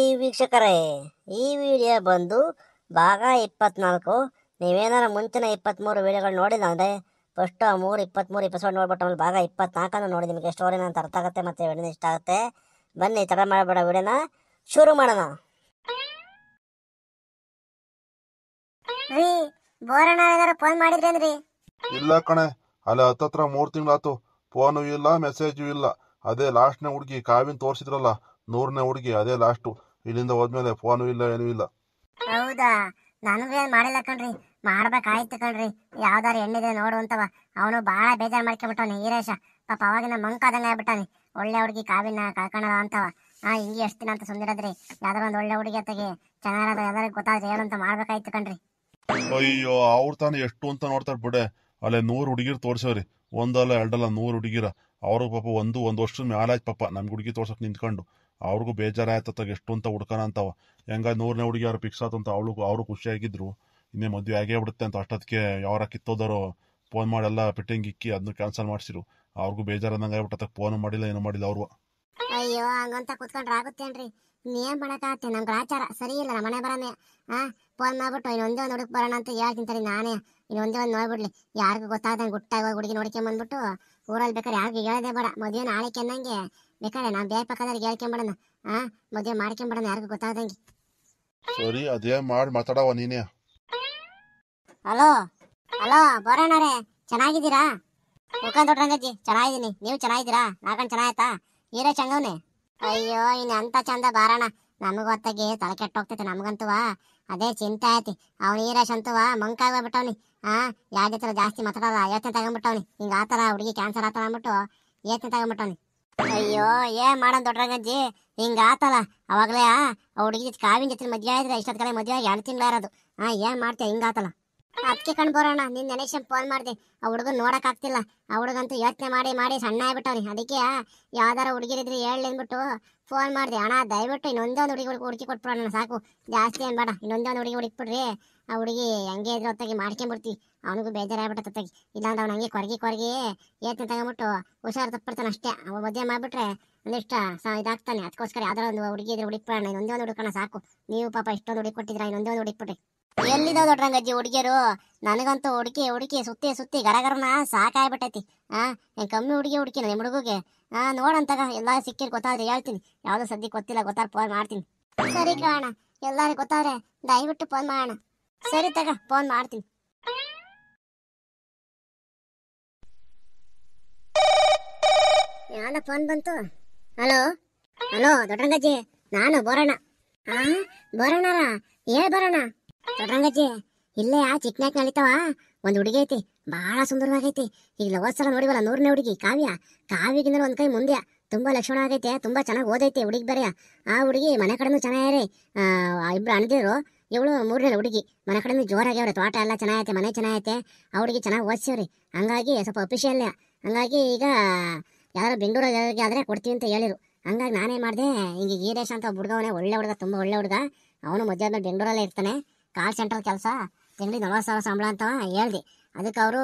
ಈ ವೀಕ್ಷಕರೇ ಈ ವಿಡಿಯೋ ಬಂದು ಭಾಗ ಇಪ್ಪತ್ನಾಲ್ಕು ನೀವೇನಾರ ಮುಂಚಿನ ಇಪ್ಪತ್ತ್ಮೂರು ವೀಡಿಯೋಗಳು ನೋಡಿಲ್ಲ ಅಂದರೆ ಫಸ್ಟ್ ಆ ಮೂರು ಇಪ್ಪತ್ತ್ಮೂರು ಎಪಿಸೋಡ್ ನೋಡ್ಬಿಟ್ಟು ಆಮೇಲೆ ಭಾಗ ಇಪ್ಪತ್ನಾಲ್ಕನ್ನು ನೋಡಿ ನಿಮಗೆ ಸ್ಟೋರಿನ ಅಂತ ಅರ್ಥ ಆಗುತ್ತೆ ಮತ್ತು ವಿಡಿಯೋ ಇಷ್ಟ ಆಗುತ್ತೆ ಬನ್ನಿ ತಡ ಮಾಡಬೇಡ ವಿಡಿಯೋನ ಶುರು ಮಾಡೋಣ ರೀ ಬೋರಣ್ಣ ಏನಾರು ಫೋನ್ ಮಾಡಿದ್ರೇನ್ರಿ ಇಲ್ಲ ಕಣೆ ಅಲ್ಲಿ ಹತ್ತತ್ರ ಮೂರು ತಿಂಗಳಾತು ಫೋನು ಇಲ್ಲ ಮೆಸೇಜು ಇಲ್ಲ ಅದೇ ಲಾಸ್ಟ್ನ ಹುಡುಗಿ ಕಾವಿನ ತೋರಿಸಿದ್ರಲ್ಲ ನೂರನೇ ಹುಡುಗಿ ಅದೇ ಲಾಸ್ಟು ಇಲ್ಲಿಂದ ಹೋದ್ಮೇಲೆ ಫೋನು ಇಲ್ಲ ಏನೂ ಇಲ್ಲ ಹೌದಾ ಏನು ಮಾಡಿಲ್ಲ ಕಣ್ರಿ ಮಾಡ್ಬೇಕಾಯ್ತು ಕಣ್ರಿ ಯಾವ್ದಾರು ಹೆಣ್ಣಿದೆ ನೋಡುವಂತವ ಅವನು ಭಾಳ ಬೇಜಾರ್ ಮಾಡ್ಕೊಂಬಿಟ್ಟವನು ಈರೇಶ ಪಾಪ ಅವಾಗಿನ ಮಂಕಾದಂಗೆ ಆಗ್ಬಿಟ್ಟಾನೆ ಒಳ್ಳೆ ಹುಡುಗಿ ಕಾವಿನ ಕಳ್ಕೊಳಲ್ಲ ಅಂತವ ಹಾ ಹಿಂಗೆ ಎಷ್ಟು ದಿನ ಅಂತ ಸುಂದಿರದ್ರಿ ಯಾವ್ದಾರ ಒಂದು ಒಳ್ಳೆ ಹುಡುಗಿ ಅತ್ತಗೆ ಚೆನ್ನಾಗದ ಯಾವ್ದಾರ ಗೊತ್ತಾದ್ರೆ ಏನಂತ ಮಾಡ್ಬೇಕಾಯ್ತು ಕಣ್ರಿ ಅಯ್ಯೋ ಅವ್ರ ತಾನೇ ಎಷ್ಟು ಅಂತ ನೋಡ್ತಾರೆ ಬಿಡೆ ಅಲ್ಲೇ ನೂರು ಹುಡುಗಿರು ತೋರ್ಸವ್ರಿ ಒಂದಲ್ಲ ಎರಡಲ್ಲ ನೂರು ಹುಡುಗಿರ ಅವರು ಪಾಪ ಒಂದು ಒಂದು ವರ್ಷದ ಆಯ್ತು ಪಾಪ ನಮ್ಗೆ ಹುಡುಗಿ ತೋರ್ಸಕ್ಕೆ ನಿಂತ್ಕೊಂಡು ಅವ್ರಿಗೂ ಬೇಜಾರಾಯ್ತತ್ತಾಗ ಎಷ್ಟು ಅಂತ ಹುಡ್ಕನ ಅಂತಾವ ಹೆಂಗ ನೂರನೇ ಅವ್ರು ಫಿಕ್ಸ್ ಆತಂತ ಅವಳು ಅವರು ಖುಷಿಯಾಗಿದ್ರು ಇನ್ನೇ ಮದುವೆ ಆಗೇ ಬಿಡುತ್ತೆ ಅಂತ ಅಷ್ಟೊತ್ತಿಗೆ ಯಾರ ಕಿತ್ತೋದರು ಫೋನ್ ಎಲ್ಲ ಫಿಟ್ಟಿಂಗ್ ಇಕ್ಕಿ ಅದನ್ನ ಕ್ಯಾನ್ಸಲ್ ಮಾಡಿಸಿರು ಅವ್ರಿಗೂ ಬೇಜಾರಾದಂಗೆ ಆಗ್ಬಿಟ್ಟತ್ತಾಗ ಫೋನ್ ಮಾಡಿಲ್ಲ ಏನೂ ಮಾಡಿಲ್ಲ ಅವರು ಅಯ್ಯೋ ಹಂಗಂತ ಕುತ್ಕೊಂಡ್ರೆ ಆಗುತ್ತೇನ್ರಿ ನೀನ್ ಮಾಡಕಾಗತ್ತೆ ನಮ್ಗೆ ಆಚಾರ ಸರಿ ಇಲ್ಲ ಮನೆ ಬರಮೆ ಹಾ ಫೋನ್ ಮಾಡ್ಬಿಟ್ಟು ಇನ್ನೊಂದೇ ಒಂದು ಹುಡುಕ್ ಬರೋಣ ಅಂತ ಹೇಳ್ತೀನಿ ನಾನೇ ಇನ್ನೊಂದೇ ಒಂದು ನೋಡ್ಬಿಡ್ಲಿ ಯಾರಿಗೂ ಗೊತ್ತಾಗದಂಗೆ ಗುಟ್ಟಾಗಿ ಹುಡುಗಿ ನೋಡ್ಕೊಂಬಂದ್ಬಿಟ್ಟು ಊರಲ್ಲಿ ಬೇಕಾದ್ರೆ ಯಾರಿಗೆ ಹೇಳದೆ ಬೇಡ ಮದುವೆ ನಾಳೆ ಕೆಂದಂಗೆ ಬೇಕಾದ್ರೆ ನಾ ಬೇರೆ ಪಕ್ಕದವ್ರಿಗೆ ಹೇಳ್ಕೊಂಬಿಡೋಣ ಆ ಮದುವೆ ಮಾಡ್ಕೊಂಬಿಡೋಣ ಯಾರಿಗೂ ಗೊತ್ತಾಗದಂಗೆ ಸರಿ ಅದೇ ಮಾಡಿ ಮಾತಾಡವ ನೀನೇ ಹಲೋ ಹಲೋ ಬೋರಣ್ಣವ್ರೆ ಚೆನ್ನಾಗಿದ್ದೀರಾ ಮುಖ ಚೆನ್ನಾಗಿದ್ದೀನಿ ನೀವು ಚೆನ್ನಾಗಿದ್ದೀರಾ ನಾಕಣ್ ಚೆನ್ನಾಯ್ತಾ ಹೀರೋ ಚಂದವ್ನೆ ಅಯ್ಯೋ ಇನ್ನು ಅಂತ ಚಂದ ಬಾರಣ ನಮಗೂ ಹೊತ್ತಾಗಿ ತಲೆ ಕೆಟ್ಟೋಗ್ತೈತೆ ನಮ್ಗಂತೂ ಅದೇ ಚಿಂತೆ ಆಯ್ತಿ ಅವ್ನು ಹೀರಾಶ್ ಅಂತುವ ಮಂಕಾಗೋಗ್ಬಿಟ್ಟವ್ನಿ ಆ ಯಾವ್ದೇ ಥರ ಜಾಸ್ತಿ ಮಾತಾಡಲ್ಲ ಯೋಚನೆ ತಗೊಂಡ್ಬಿಟ್ಟವ್ನಿ ಹಿಂಗೆ ಆ ಥರ ಹುಡುಗಿ ಕ್ಯಾನ್ಸರ್ ಆ ಅಂದ್ಬಿಟ್ಟು ಯೋಚನೆ ತಗೊಂಡ್ಬಿಟ್ಟವ್ನಿ ಅಯ್ಯೋ ಏನ್ ಮಾಡೋಣ ದೊಡ್ಡರಂಗಜ್ಜಿ ಹಿಂಗ ಆತಲ್ಲ ಅವಾಗಲೇ ಆ ಹುಡುಗಿ ಕಾವಿನ ಜೊತೆ ಮದ್ವೆ ಆಯ್ತು ಇಷ್ಟೊತ್ತು ಕಡೆ ಮದ್ವೆ ಆಗಿ ಎರಡು ತಿಂಗಳ ಇರೋದು ಹಾ ಏನ್ ಮಾಡ್ತೀಯ ಹಿಂಗ ಆತಲ್ಲ ಅದಕ್ಕೆ ಕಣ್ ಬರೋಣ ನಿನ್ ನೆನೆಕ್ಷನ್ ಫೋನ್ ಮಾಡಿದೆ ಆ ಹುಡುಗನ್ ನೋಡಕ್ ಆಗ್ತಿಲ್ಲ ಆ ಹುಡುಗಂತೂ ಯೋಚನೆ ಮಾಡಿ ಮಾಡಿ ಸಣ್ಣ ಆಗ್ಬಿಟ್ಟವ್ರಿ ಅದಕ್ಕೆ ಯಾವ್ದಾರ ಹುಡುಗಿರಿದ್ರಿ ಹೇಳಿ ಅಂದ್ಬಿಟ್ಟು ಫೋನ್ ಮಾಡಿದೆ ಅಣ್ಣ ದಯವಿಟ್ಟು ಇನ್ನೊಂದೊಂದು ಹುಡುಗಿ ಹುಡುಗಿ ಹುಡುಕಿ ಕೊಟ್ಬಿಡೋಣ ಸಾಕು ಜಾಸ್ತಿ ಅನ್ಬೇಡ ಬೇಡ ಇನ್ನೊಂದೊಂದು ಹುಡುಗಿ ಹುಡುಕ್ಬಿಡ್ರಿ ಆ ಹುಡುಗಿ ಹಂಗೆ ಇದ್ರೆ ಹೊತ್ತಾಗಿ ಮಾಡ್ಕೊಂಬಿಡ್ತೀವಿ ಅವನಿಗೂ ಬೇಜಾರಾಗ್ಬಿಟ್ಟು ಹೊತ್ತಾಗಿ ಇಲ್ಲಾಂದ್ರೆ ಅವ್ನು ಹಂಗೆ ಕೊರಗಿ ಕೊರಗಿ ಏತನ ತಗೊಂಬಿಟ್ಟು ಹುಷಾರು ತಪ್ಪಿಡ್ತಾನೆ ಅಷ್ಟೇ ಅವ ಮದುವೆ ಮಾಡಿಬಿಟ್ರೆ ಒಂದಿಷ್ಟ ಇದಾಗ್ತಾನೆ ಅದಕ್ಕೋಸ್ಕರ ಯಾವ್ದಾರ ಒಂದು ಹುಡುಗಿ ಇದ್ರೆ ಹುಡುಕ್ಬಿಡೋಣ ಇನ್ನೊಂದೊಂದು ಹುಡುಕೋಣ ಸಾಕು ನೀವು ಪಾಪ ಇಷ್ಟೊಂದು ಹುಡುಗಿ ಕೊಟ್ಟಿದ್ರೆ ಇನ್ನೊಂದೊಂದು ಹುಡುಕ್ಬಿಟ್ರಿ ಎಲ್ಲಿದಾವ್ ದೊಡ್ಡರಂಗಜ್ಜಿ ಹುಡುಗಿಯರು ನನಗಂತೂ ಹುಡುಕಿ ಹುಡುಕಿ ಸುತ್ತಿ ಸುತ್ತಿ ಗರಗರನ ಸಾಕಾಗ್ಬಿಟ್ಟೈತಿ ಆ ನೀನು ಕಮ್ಮಿ ಹುಡುಗಿ ಹುಡುಕಿ ನಿಮ್ಮ ಹುಡುಗಗೆ ಆ ನೋಡಂತಾಗ ಎಲ್ಲ ಸಿಕ್ಕಿರ್ ಗೊತ್ತಾದ್ರೆ ಹೇಳ್ತೀನಿ ಯಾವುದೋ ಸದ್ಯ ಗೊತ್ತಿಲ್ಲ ಗೊತ್ತಾರ ಫೋನ್ ಮಾಡ್ತೀನಿ ಸರಿ ಕಾಣ ಎಲ್ಲಾರು ಗೊತ್ತಾದ್ರೆ ದಯವಿಟ್ಟು ಫೋನ್ ಮಾಡೋಣ ಸರಿ ತಗ ಫೋನ್ ಮಾಡ್ತೀನಿ ಯಾವ್ದ ಫೋನ್ ಬಂತು ಹಲೋ ಹಲೋ ದೊಡ್ಡರಂಗಜ್ಜಿ ನಾನು ಬರೋಣ ಆ ಬರೋಣರ ಏ ಬರೋಣ ರಂಗಜ್ಜಿ ಇಲ್ಲೇ ಆ ಚಿಟ್ನ್ಯಾಕ್ ನಳಿತಾವ ಒಂದು ಹುಡುಗಿ ಐತಿ ಬಹಳ ಸುಂದರವಾಗೈತಿ ಈಗ ಲವತ್ ಸಲ ನೋಡಿವಲ್ಲ ನೂರನೇ ಹುಡುಗಿ ಕಾವ್ಯ ಕಾವ್ಯಗಿಂದ ಒಂದು ಕೈ ಮುಂದೆ ತುಂಬಾ ಲಕ್ಷಣ ಆಗೈತೆ ತುಂಬಾ ಚೆನ್ನಾಗಿ ಓದೈತೆ ಹುಡುಗಿ ಬರೆಯ ಆ ಹುಡುಗಿ ಮನೆ ಕಡೆನೂ ಚೆನ್ನಾಗ್ಯಾರೆ ಇಬ್ರು ಅಣದಿರು ಇವಳು ಮೂರನೇ ಹುಡುಗಿ ಮನೆ ಕಡೆನೂ ಜೋರಾಗ್ಯಾವ್ರೆ ತೋಟ ಎಲ್ಲ ಚೆನ್ನಾಗೈತೆ ಮನೆ ಚೆನ್ನಾಗೈತೆ ಆ ಹುಡುಗಿ ಚೆನ್ನಾಗಿ ರೀ ಹಂಗಾಗಿ ಸ್ವಲ್ಪ ಅಫಿಷಿಯಲ್ ಹಂಗಾಗಿ ಈಗ ಯಾರು ಬೆಂಗಳೂರಿಗೆ ಆದ್ರೆ ಕೊಡ್ತೀವಿ ಅಂತ ಹೇಳಿರು ಹಂಗಾಗಿ ನಾನೇ ಮಾಡಿದೆ ಹಿಂಗೆ ಈರೇಶ್ ಅಂತ ಹುಡುಗವನೇ ಒಳ್ಳೆ ಹುಡುಗ ತುಂಬ ಒಳ್ಳೆ ಹುಡುಗ ಅವನು ಮಧ್ಯಾಹ್ನ ಬೆಂಗಳೂರಲ್ಲೇ ಇರ್ತಾನೆ ಕಾಲ್ ಸೆಂಟ್ರಲ್ ಕೆಲಸ ತಿಂಗಳಿಗೆ ನಲ್ವತ್ತು ಸಾವಿರ ಸಂಬಳ ಅಂತ ಹೇಳ್ದೆ ಅದಕ್ಕೆ ಅವರು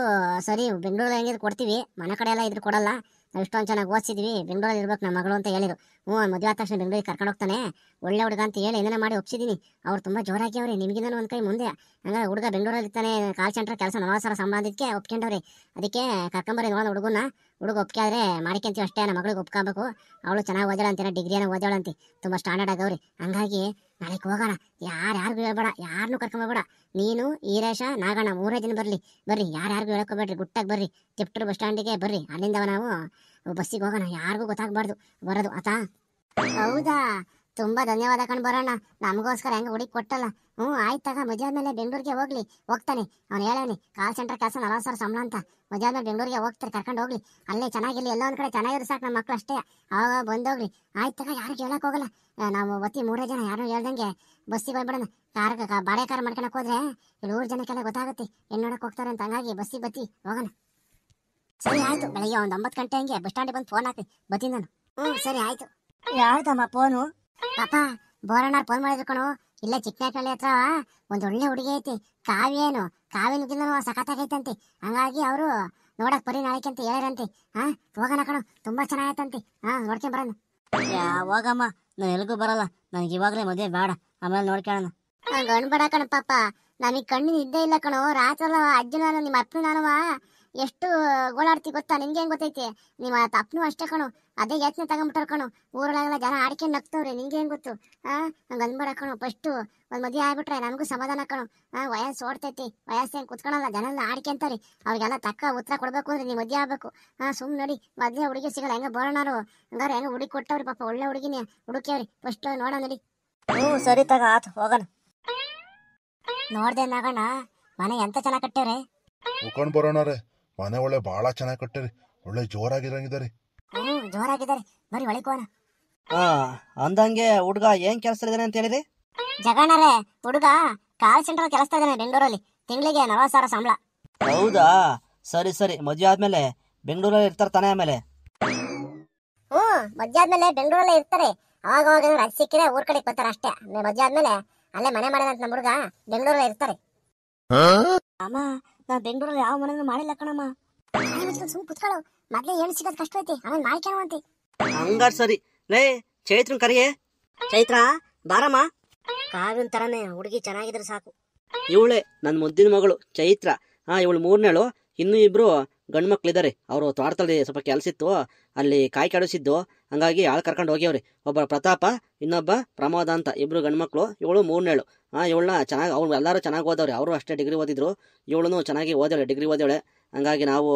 ಸರಿ ಬೆಂಗಳೂರಲ್ಲಿ ಹೆಂಗಿದ್ರು ಕೊಡ್ತೀವಿ ಮನೆ ಕಡೆ ಎಲ್ಲ ಇದ್ರು ಕೊಡಲ್ಲ ನಾವು ಇಷ್ಟೊಂದು ಚೆನ್ನಾಗಿ ಓದಿಸಿದ್ವಿ ಬೆಂಗಳೂರಲ್ಲಿ ಇರ್ಬೇಕು ನಮ್ಮ ಮಗಳು ಅಂತ ಹೇಳಿದ್ರು ಹ್ಞೂ ಮದುವೆ ಆದ ತಕ್ಷಣ ಬೆಂಗಳೂರಿಗೆ ಕರ್ಕೊಂಡು ಹೋಗ್ತಾನೆ ಒಳ್ಳೆ ಹುಡುಗ ಅಂತ ಹೇಳಿ ಏನೇನೋ ಮಾಡಿ ಒಪ್ಸಿದ್ದೀನಿ ಅವ್ರು ತುಂಬ ಜೋರಾಗಿ ಅವ್ರಿ ನಿಮಗಿಂದ ಒಂದು ಕೈ ಮುಂದೆ ಹಂಗಾಗಿ ಹುಡುಗ ಬೆಂಗಳೂರಲ್ಲಿ ಇರ್ತಾನೆ ಕಾಲ್ ಸೆಂಟ್ರ್ ಕೆಲಸ ನಲವತ್ತು ಸಾವಿರ ಸಂಬಂಧಕ್ಕೆ ಒಪ್ಕೊಂಡವ್ರಿ ಅದಕ್ಕೆ ಕರ್ಕೊಂಬರಿ ನೋಡೋಣ ಹುಡುಗನ ಹುಡುಗ ಒಪ್ಪಿಗೆ ಆದರೆ ಮಾಡ್ಕೊಂತೀವಿ ಅಷ್ಟೇ ನಮ್ಮ ಮಗಳಿಗೆ ಒಪ್ಕೊಬೇಕು ಅವಳು ಚೆನ್ನಾಗಿ ಡಿಗ್ರಿ ಡಿಗ್ರಿ ಡಿಗ್ರಿಯನ್ನು ಅಂತ ತುಂಬ ಸ್ಟ್ಯಾಂಡರ್ಡ್ ಆಗವ್ರಿ ಹಂಗಾಗಿ ನಾಳೆಗೆ ಹೋಗೋಣ ಯಾರು ಯಾರಿಗೂ ಹೇಳ್ಬೇಡ ಯಾರನ್ನೂ ಕರ್ಕೊಂಬೋಗ್ಬೇಡ ನೀನು ಈರೇಶ ನಾಗಣ್ಣ ಮೂರೇ ದಿನ ಬರಲಿ ಬರ್ರಿ ಯಾರ್ಯಾರಿಗೂ ಹೇಳ್ಕೊಬೇಡ್ರಿ ಗುಟ್ಟಾಗಿ ಬರ್ರಿ ಚಿಪ್ಟರ್ ಬಸ್ ಸ್ಟ್ಯಾಂಡಿಗೆ ಬರ್ರಿ ಅಲ್ಲಿಂದ ನಾವು ಬಸ್ಸಿಗೆ ಹೋಗೋಣ ಯಾರಿಗೂ ಗೊತ್ತಾಗಬಾರ್ದು ಬರೋದು ಆತಾ ಹೌದಾ ತುಂಬಾ ಧನ್ಯವಾದ ಕಣ್ ಬರೋಣ ನಮಗೋಸ್ಕರ ಹೆಂಗೆ ಹುಡುಕಿ ಕೊಟ್ಟಲ್ಲ ಹ್ಞೂ ಆಯ್ತು ತಗ ಮೇಲೆ ಬೆಂಗಳೂರಿಗೆ ಹೋಗ್ಲಿ ಹೋಗ್ತಾನೆ ಅವ್ನು ಹೇಳೋನಿ ಕಾಲ್ ಸೆಂಟರ್ ಕೆಲಸ ನಲವತ್ತು ಸಾವಿರ ಸಂಬಳ ಅಂತ ಮೇಲೆ ಬೆಂಗಳೂರಿಗೆ ಹೋಗ್ತಾರೆ ಕರ್ಕೊಂಡು ಹೋಗ್ಲಿ ಅಲ್ಲೇ ಚೆನ್ನಾಗಿಲ್ಲ ಎಲ್ಲ ಒಂದ್ ಕಡೆ ಚೆನ್ನಾಗಿರೋ ಸಾಕು ನಮ್ಮ ಮಕ್ಕಳು ಅಷ್ಟೇ ಅವಾಗ ಬಂದೋಗ್ಲಿ ಆಯ್ತು ತಗ ಯಾರು ಕೇಳಕ್ ಹೋಗಲ್ಲ ನಾವು ಒತ್ತಿ ಮೂರೇ ಜನ ಯಾರು ಹೇಳ್ದಂಗೆ ಬಸ್ಸಿಗೆ ಬಂದ್ಬಿಡೋಣ ಕಾರ್ ಬಾಳೆ ಕಾರ್ ಮಾಡ್ಕೊಳಕ್ಕೆ ಹೋದ್ರೆ ಇಲ್ಲಿ ಊರು ಜನಕ್ಕೆಲ್ಲ ಗೊತ್ತಾಗುತ್ತೆ ಏನು ನೋಡಕ್ಕೆ ಹೋಗ್ತಾರೆ ಅಂತ ಹಂಗಾಗಿ ಬಸ್ಸಿಗೆ ಬತ್ತಿ ಹೋಗೋಣ ಸರಿ ಆಯ್ತು ಬೆಳಗ್ಗೆ ಒಂದು ಒಂಬತ್ತು ಗಂಟೆ ಹಂಗೆ ಬಸ್ ಸ್ಟ್ಯಾಂಡಿಗೆ ಬಂದು ಫೋನ್ ಹಾಕಿ ಬತ್ತೀನಿ ನಾನು ಹ್ಞೂ ಸರಿ ಆಯಿತು ಯಾವ್ದಮ್ಮ ಫೋನು ಪಾಪ ಬೋರಣ್ಣ ಫೋನ್ ಮಾಡಿದ್ರು ಕಣು ಇಲ್ಲೇ ಚಿಕ್ಕನಹಳ್ಳಿ ಹತ್ರ ಒಂದು ಒಳ್ಳೆ ಹುಡುಗಿ ಐತಿ ಕಾವ್ಯೇನು ಕಾವ್ಯನಿಗಿಲ್ಲ ಸಖತ್ತಾಗೈತಂತೆ ಹಂಗಾಗಿ ಅವರು ನೋಡಕ್ ಬರೀ ನಾಳಿಕೆ ಅಂತ ಹೇಳಿರಂತೆ ಹಾ ಹೋಗಣ ಕಣು ತುಂಬಾ ಚೆನ್ನಾಗೈತಂತೆ ಹಾ ನೋಡ್ಕೊಂಡ್ ಬರೋಣ ಹೋಗಮ್ಮ ನಾನು ಎಲ್ಗೂ ಬರಲ್ಲ ನನಗೆ ಇವಾಗಲೇ ಮದುವೆ ಬೇಡ ಆಮೇಲೆ ನೋಡ್ಕೊಳ್ಳೋಣ ಗಣ್ ಬೇಡ ಕಣ ಪಾಪ ನನಗೆ ಕಣ್ಣಿನ ಇದ್ದೇ ಇಲ್ಲ ಕಣು ರಾತ್ರಿ ಅಜ್ಜನ ನಿಮ್ಮ ಅಪ್ಪನ ನಾನು ಎಷ್ಟು ಗೋಳಾಡ್ತಿ ಗೊತ್ತಾ ನಿನ್ಗೆ ಹೆಂಗ್ ಗೊತ್ತೈತಿ ನಿಮ್ಮ ತಪ್ಪನು ಅಷ್ಟೇ ಕಣು ಅದೇ ಯತ್ನ ತಗೊಂಬಿಟ್ಟಾರ ಕಣೋ ಊರೊಳಗೆಲ್ಲ ಜನ ಆಡ್ಕೊಂಡು ನಗ್ತವ್ರೆ ನಿಂಗೆ ಏನು ಗೊತ್ತು ಹಾಂ ನಂಗೆ ಅಂದ್ಬೇಡ ಕಣೋ ಫಸ್ಟು ಒಂದು ಮದುವೆ ಆಗ್ಬಿಟ್ರೆ ನನಗೂ ಸಮಾಧಾನ ಕಣೋ ಹಾಂ ವಯಸ್ಸು ಓಡ್ತೈತಿ ವಯಸ್ಸು ಏನು ಕುತ್ಕೊಳಲ್ಲ ಜನ ಎಲ್ಲ ಆಡ್ಕೊಂತಾರೆ ಅವ್ರಿಗೆಲ್ಲ ತಕ್ಕ ಉತ್ತರ ಕೊಡಬೇಕು ಅಂದ್ರೆ ನೀವು ಮದುವೆ ಆಗಬೇಕು ಹಾಂ ಸುಮ್ಮನೆ ನೋಡಿ ಹುಡುಗಿ ಸಿಗಲ್ಲ ಹೆಂಗೆ ಬರೋಣರು ಹಂಗಾರೆ ಹೆಂಗೆ ಹುಡುಗಿ ಕೊಟ್ಟವ್ರಿ ಪಾಪ ಒಳ್ಳೆ ಹುಡುಗಿನ ಹುಡುಕ್ಯವ್ರಿ ಫಸ್ಟ್ ನೋಡ ನೋಡಿ ಹ್ಞೂ ಸರಿ ತಗ ಆತು ಹೋಗೋಣ ನೋಡ್ದೆ ನಾಗಣ್ಣ ಮನೆ ಎಂತ ಚೆನ್ನಾಗಿ ಕಟ್ಟೇವ್ರೆ ಮುಖಂಡ್ ಬರೋಣರೇ ಮನೆ ಒಳ್ಳೆ ಭಾಳ ಚೆನ್ನಾಗಿ ಕಟ್ಟಿರಿ ಒಳ್ಳೆ ಜೋರಾಗಿರಂಗಿದ್ದಾರೆ ಜೋರಾಗಿದ್ದಾರೆ ಬರೀ ಒಳಿಕೋನ ಆ ಅಂದಂಗೆ ಹುಡುಗ ಏನ್ ಕೆಲಸ ಇದ್ದಾನೆ ಅಂತ ಹೇಳಿದೆ ಜಗಣ್ಣರೇ ಹುಡುಗ ಕಾಲ್ ಸೆಂಟರ್ ಕೆಲಸ ಇದ್ದಾನೆ ಬೆಂಗಳೂರಲ್ಲಿ ತಿಂಗಳಿಗೆ ನಲವತ್ತು ಸಾವಿರ ಸಂಬಳ ಹೌದಾ ಸರಿ ಸರಿ ಮದುವೆ ಆದ್ಮೇಲೆ ಬೆಂಗಳೂರಲ್ಲಿ ಇರ್ತಾರೆ ತಾನೇ ಆಮೇಲೆ ಹ್ಮ್ ಮದ್ಯ ಆದ್ಮೇಲೆ ಬೆಂಗಳೂರಲ್ಲೇ ಇರ್ತಾರೆ ಅವಾಗ ಅವಾಗ ರಜೆ ಸಿಕ್ಕಿದ್ರೆ ಊರ್ ಕಡೆ ಬರ್ತಾರೆ ಅಷ್ಟೇ ಮದ್ಯ ಆದ್ಮೇಲೆ ಅಲ್ಲೇ ಮನೆ ಮಾಡಿದ ನಮ್ಮ ಹುಡುಗ ಬೆಂಗಳೂರಲ್ಲೇ ಇರ್ತಾರೆ ಅಮ್ಮ ನಾ ಬೆಂಗಳೂರಲ್ಲಿ ಯಾವ ಮನೆ ಮಾಡಿಲ್ಲ ಕಣಮ್ಮ ಸರಿ ಲೇ ಚೈತ್ರನ್ ಕರಿಯೇ ಚೈತ್ರ ಬಾರಮ್ಮ ಕಾರಿನ ತರನೇ ಹುಡುಗಿ ಚೆನ್ನಾಗಿದ್ರೆ ಸಾಕು ಇವಳೆ ನನ್ನ ಮುದ್ದಿನ ಮಗಳು ಚೈತ್ರ ಹಾ ಇವಳು ಮೂರನೇಳು ಇನ್ನೂ ಇಬ್ರು ಗಂಡು ಮಕ್ಳಿದ್ದಾರೆ ಅವ್ರು ತೋಟದಲ್ಲಿ ಸ್ವಲ್ಪ ಕೆಲಸ ಇತ್ತು ಅಲ್ಲಿ ಕಾಯಿ ಕೆಡಿಸಿದ್ದು ಹಂಗಾಗಿ ಆಳು ಕರ್ಕೊಂಡು ಹೋಗ್ಯವ್ರಿ ಒಬ್ಬ ಪ್ರತಾಪ ಇನ್ನೊಬ್ಬ ಪ್ರಮೋದ ಅಂತ ಇಬ್ರು ಮಕ್ಳು ಇವಳು ಮೂರನೇಳು ಆ ಇವಳನ್ನ ಚೆನ್ನಾಗಿ ಅವ್ಳು ಎಲ್ಲರೂ ಚೆನ್ನಾಗಿ ಓದವ್ರಿ ಅವರು ಅಷ್ಟೇ ಡಿಗ್ರಿ ಓದಿದ್ರು ಇವಳನ್ನು ಚೆನ್ನಾಗಿ ಓದವಳೆ ಡಿಗ್ರಿ ಓದೋಳೆ ಹಂಗಾಗಿ ನಾವು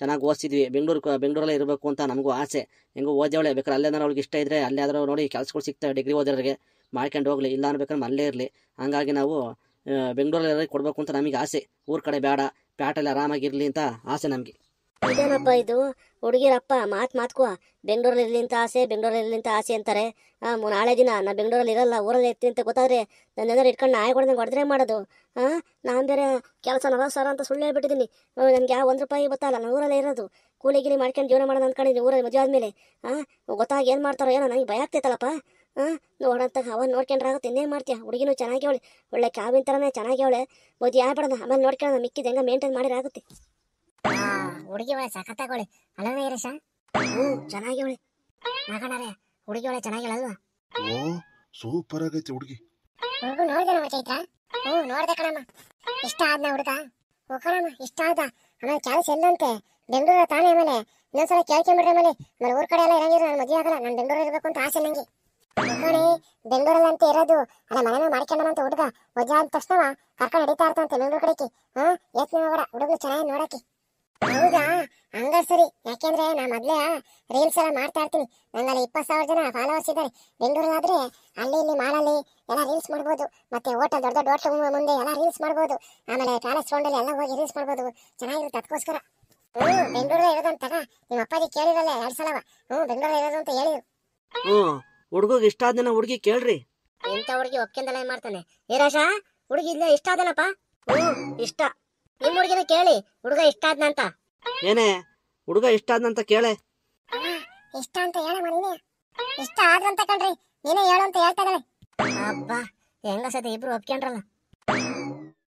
ಚೆನ್ನಾಗಿ ಓದಿಸಿದ್ವಿ ಬೆಂಗಳೂರು ಬೆಂಗಳೂರಲ್ಲೇ ಇರಬೇಕು ಅಂತ ನಮಗೂ ಆಸೆ ಹೆಂಗೂ ಓದೇವಳೆ ಬೇಕಾದ್ರೆ ಅಂದ್ರೆ ಅವ್ಳಿಗೆ ಇಷ್ಟ ಇದ್ದರೆ ಅಲ್ಲೇ ಆದರೂ ನೋಡಿ ಕೆಲಸಗಳು ಸಿಗ್ತವೆ ಡಿಗ್ರಿ ಓದೋರಿಗೆ ಮಾಡ್ಕೊಂಡು ಹೋಗಲಿ ಇಲ್ಲ ಅನ್ಬೇಕಾದ್ರೆ ಅಲ್ಲೇ ಇರಲಿ ಹಂಗಾಗಿ ನಾವು ಬೆಂಗಳೂರಲ್ಲಿ ಕೊಡಬೇಕು ಅಂತ ನಮಗೆ ಆಸೆ ಊರ ಕಡೆ ಬೇಡ ಪ್ಯಾಟಲ್ಲಿ ಆರಾಮಾಗಿರಲಿ ಅಂತ ಆಸೆ ನಮಗೆ ಇದೇನಪ್ಪ ಇದು ಹುಡುಗಿರಪ್ಪ ಮಾತು ಮಾತ್ಕೋ ಬೆಂಗಳೂರಲ್ಲಿ ಇರ್ಲಿಂತ ಆಸೆ ಬೆಂಗಳೂರಲ್ಲಿ ಇರ್ಲಿಂತ ಆಸೆ ಅಂತಾರೆ ನಾಳೆ ದಿನ ನಾ ಬೆಂಗಳೂರಲ್ಲಿ ಇರಲ್ಲ ಊರಲ್ಲಿ ಇರ್ತೀನಿ ಅಂತ ಗೊತ್ತಾದರೆ ನನ್ನೆಲ್ಲ ಇಟ್ಕೊಂಡು ನಾಯಿ ಕೊಡ್ದಂಗೆ ಹೊಡೆದ್ರೆ ಮಾಡೋದು ಹಾಂ ನಾನು ಬೇರೆ ಕೆಲಸ ನಲವತ್ತು ಸರ ಅಂತ ಸುಳ್ಳು ಹೇಳ್ಬಿಟ್ಟಿದ್ದೀನಿ ನನಗೆ ಯಾವ ಒಂದು ರೂಪಾಯಿ ಗೊತ್ತಲ್ಲ ನಾನು ಊರಲ್ಲೇ ಇರೋದು ಕೂಲಿಗಿಲಿ ಮಾಡ್ಕೊಂಡು ಜೀವನ ಮಾಡೋದು ಅನ್ಕೊಂಡಿದ್ದೀನಿ ಊರಲ್ಲಿ ಮದುವೆ ಆದಮೇಲೆ ಹಾಂ ಗೊತ್ತಾಗ ಏನು ಮಾಡ್ತಾರೋ ಏನೋ ನನಗೆ ಭಯ ಆಗ್ತೈತಲ್ಲಪ್ಪ ಹಾಂ ನೋಡಂತ ಅವ ಆಗುತ್ತೆ ಇನ್ನೇನು ಮಾಡ್ತೀಯ ಹುಡುಗಿನೂ ಚೆನ್ನಾಗಿ ಒಳ್ಳೆ ಕ್ಯಾಬಿನ ಥರನೇ ಚೆನ್ನಾಗಿ ಅವಳೆ ಮದುವೆ ಆಗ್ಬೇಡ ಆಮೇಲೆ ನೋಡ್ಕೊಂಡು ಮಿಕ್ಕಿದ ಹೆಂಗೆ ಮೇಂಟೈನ್ ಮಾಡಿರಾಗುತ್ತೆ ಹುಡುಗಿ ಒಳ್ಳೆ ಸಖತ್ತಾಗೋಳೆ ಅಲ್ಲವೇ ಇರೇಶ ಓ ಚೆನ್ನಾಗಿವಳೆ ಮಗನರೇ ಹುಡುಗಿ ಒಳ್ಳೆ ಅಲ್ವಾ ಓ ಸೂಪರ್ ಆಗೈತೆ ಹುಡುಗಿ ಹುಡುಗ ನೋಡ್ದೆ ನಮ್ಮ ಚೈತ್ರ ಹ್ಞೂ ನೋಡ್ದೆ ಕಣಮ್ಮ ಇಷ್ಟ ಆದ್ನ ಹುಡುಗ ಓ ಕಣಮ್ಮ ಇಷ್ಟ ಆದ ಆಮೇಲೆ ಕೆಲಸ ಎಲ್ಲಂತೆ ಬೆಂಗಳೂರ ತಾನೇ ಆಮೇಲೆ ಇನ್ನೊಂದ್ಸಲ ಕೇಳ್ಕೊಂಬಿಡ್ರಿ ಆಮೇಲೆ ಆಮೇಲೆ ಊರ್ ಕಡೆ ಎಲ್ಲ ಇರಂಗಿರೋ ನಾನು ಮದುವೆ ಆಗಲ್ಲ ನಾನು ಬೆಂಗಳೂರು ಇರಬೇಕು ಅಂತ ಆಸೆ ನಂಗೆ ನೋಡಿ ಬೆಂಗಳೂರಲ್ಲಿ ಅಂತ ಇರೋದು ಅಲ್ಲ ಮನೇನ ಮಾಡ್ಕೊಂಡಂತ ಹುಡುಗ ವಜಾ ಅಂದ ತಕ್ಷಣ ಕರ್ಕೊಂಡು ಹಿಡಿತಾ ಇರ್ತಂತೆ ಬೆಂಗಳೂರು ಕಡೆಗೆ ಹಾ ಯೋಚನೆ ಹೋಗೋಣ ಹುಡುಗರು ಚೆನ್ನಾಗಿ ನೋಡಕ್ಕೆ ಹೌದಾ ಹಂಗ ಸರಿ ಯಾಕೆಂದ್ರೆ ನಾ ಮೊದ್ಲೇ ರೀಲ್ಸ್ ಎಲ್ಲ ಮಾಡ್ತಾ ಇರ್ತೀನಿ ನಂಗಲ್ಲಿ ಇಪ್ಪತ್ತು ಸಾವಿರ ಜನ ಫಾಲೋವರ್ಸ್ ಇದ್ದಾರೆ ಬೆಂಗಳೂರಾದ್ರೆ ಅಲ್ಲಿ ಇಲ್ಲಿ ಮಾಲಲ್ಲಿ ಎಲ್ಲ ರೀಲ್ಸ್ ಮಾಡ್ಬೋದು ಮತ್ತೆ ಹೋಟೆಲ್ ದೊಡ್ಡ ದೊಡ್ಡ ಹೋಟೆಲ್ ಮುಂದೆ ಎಲ್ಲ ರೀಲ್ಸ್ ಮಾಡ್ಬೋದು ಆಮೇಲೆ ಪ್ಯಾಲೇಸ್ ಗ್ರೌಂಡಲ್ಲಿ ಎಲ್ಲ ಹೋಗಿ ರೀಲ್ಸ್ ಮಾಡ್ಬೋದು ಚೆನ್ನಾಗಿರುತ್ತೆ ಅದಕ್ಕೋಸ್ಕರ ಹ್ಞೂ ಬೆಂಗಳೂರೇ ಇರೋದು ಅಂತ ನಿಮ್ಮ ಅಪ್ಪಾಜಿ ಕೇಳಿರಲ್ಲ ಎರಡು ಸಲವ ಹ್ಞೂ ಬೆಂಗಳೂರೇ ಇರೋದು ಅಂತ ಹೇಳಿದ್ರು ಹ್ಞೂ ಹುಡುಗಿಗೆ ಇಷ್ಟ ಆದನ ಹುಡುಗಿ ಕೇಳ್ರಿ ಎಂಥ ಹುಡುಗಿ ಒಪ್ಕೊಂಡಲ್ಲ ಮಾಡ್ತಾನೆ ಹೀರಾಶ ಹುಡುಗಿ ಇಲ್ಲ ಇಷ್ಟ ಆದನಪ್ಪ ಹ್ಞೂ ಇಷ್ಟ ನಿಮ್ ಹುಡುಗಿನ ಕೇಳಿ ಹುಡುಗ ಇಷ್ಟ ಆದ್ನಂತ ಏನೇ ಹುಡುಗ ಇಷ್ಟ ಆದ್ನಂತ ಕೇಳೆ ಇಷ್ಟ ಅಂತ ಹೇಳ ಮನೆ ಇಷ್ಟ ಆದ್ರಂತ ಕಣ್ರಿ ನೀನೇ ಹೇಳು ಅಂತ ಹೇಳ್ತಾ ಇದ್ದಾಳೆ ಅಬ್ಬಾ ಹೆಂಗಸದ ಇಬ್ರು ಒಪ್ಕೊಂಡ್ರಲ್ಲ